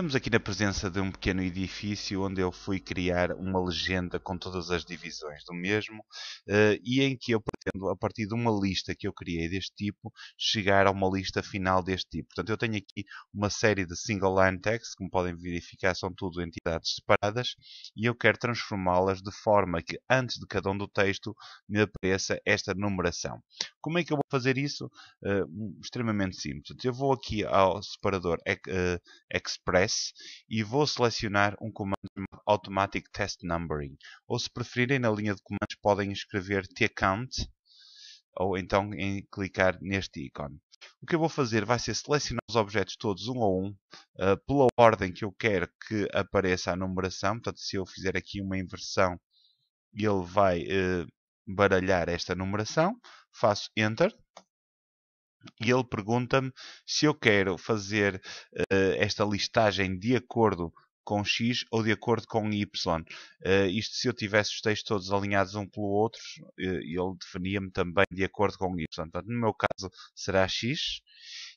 Estamos aqui na presença de um pequeno edifício onde eu fui criar uma legenda com todas as divisões do mesmo eh, e em que eu pretendo, a partir de uma lista que eu criei deste tipo, chegar a uma lista final deste tipo. Portanto, eu tenho aqui uma série de single line text, como podem verificar, são tudo entidades separadas e eu quero transformá-las de forma que antes de cada um do texto me apareça esta numeração. Como é que eu vou fazer isso? Eh, extremamente simples. Eu vou aqui ao separador eh, Express S e vou selecionar um comando Automatic Test Numbering. Ou se preferirem na linha de comandos podem escrever count ou então em clicar neste ícone. O que eu vou fazer vai ser selecionar os objetos todos um a um, eh, pela ordem que eu quero que apareça a numeração. Portanto, se eu fizer aqui uma inversão, ele vai eh, baralhar esta numeração. Faço Enter e ele pergunta-me se eu quero fazer uh, esta listagem de acordo com X ou de acordo com Y. Uh, isto se eu tivesse os textos todos alinhados um pelo outro, uh, ele definia-me também de acordo com Y. Portanto, no meu caso será X.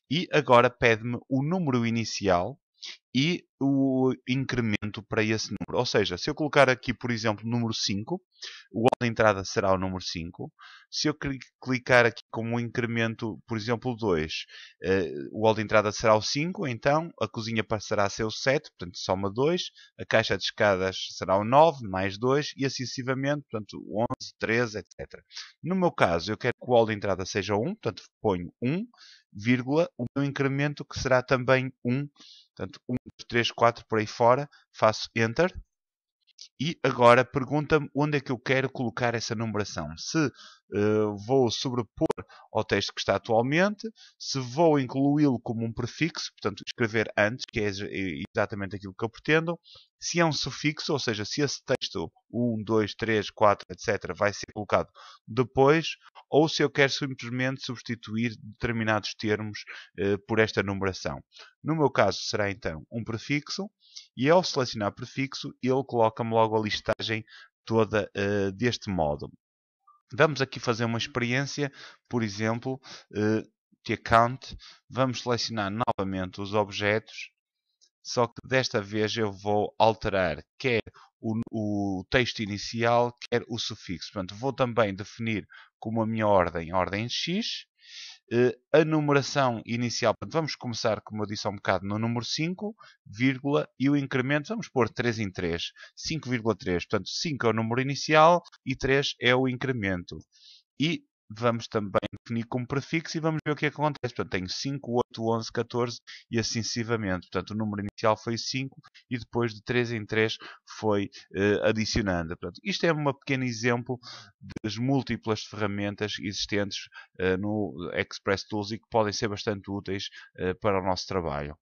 E agora pede-me o número inicial e o incremento para esse número. Ou seja, se eu colocar aqui, por exemplo, número 5, o alvo de entrada será o número 5. Se eu clicar aqui como um incremento, por exemplo, 2, uh, eh, o alvo de entrada será o 5, então a cozinha passará a ser o 7, portanto soma 2, a caixa de escadas será o 9, mais 2, e assim sucessivamente, portanto 11, 13, etc. No meu caso, eu quero que o alvo de entrada seja 1, portanto ponho 1, vírgula, o meu incremento que será também 1, portanto 1 2, 3, 4 por aí fora, faço Enter. E agora pergunta-me onde é que eu quero colocar essa numeração. Se eh, vou sobrepor ao texto que está atualmente, se vou incluí-lo como um prefixo, portanto escrever antes, que é exatamente aquilo que eu pretendo, se é um sufixo, ou seja, se esse texto 1, 2, 3, 4, etc., vai ser colocado depois, ou se eu quero simplesmente substituir determinados termos eh, por esta numeração. No meu caso, será então um prefixo, e ao selecionar prefixo, ele coloca-me logo a listagem toda uh, deste modo. Vamos aqui fazer uma experiência, por exemplo, uh, de account. Vamos selecionar novamente os objetos, só que desta vez eu vou alterar quer o, o texto inicial, quer o sufixo. Portanto, vou também definir como a minha ordem, ordem X, eh, a numeração inicial. Portanto, vamos começar, como eu disse há um bocado, no número 5, vírgula, e o incremento, vamos pôr 3 em 3, 5,3. Portanto, 5 é o número inicial e 3 é o incremento. E vamos também definir como prefixo e vamos ver o que, é que acontece. Portanto, tenho 5, 8, 11, 14 e assim sucessivamente. Portanto, o número inicial foi 5 e depois de 3 em 3 foi uh, adicionando. Portanto, isto é um pequeno exemplo das múltiplas ferramentas existentes uh, no Express Tools e que podem ser bastante úteis uh, para o nosso trabalho.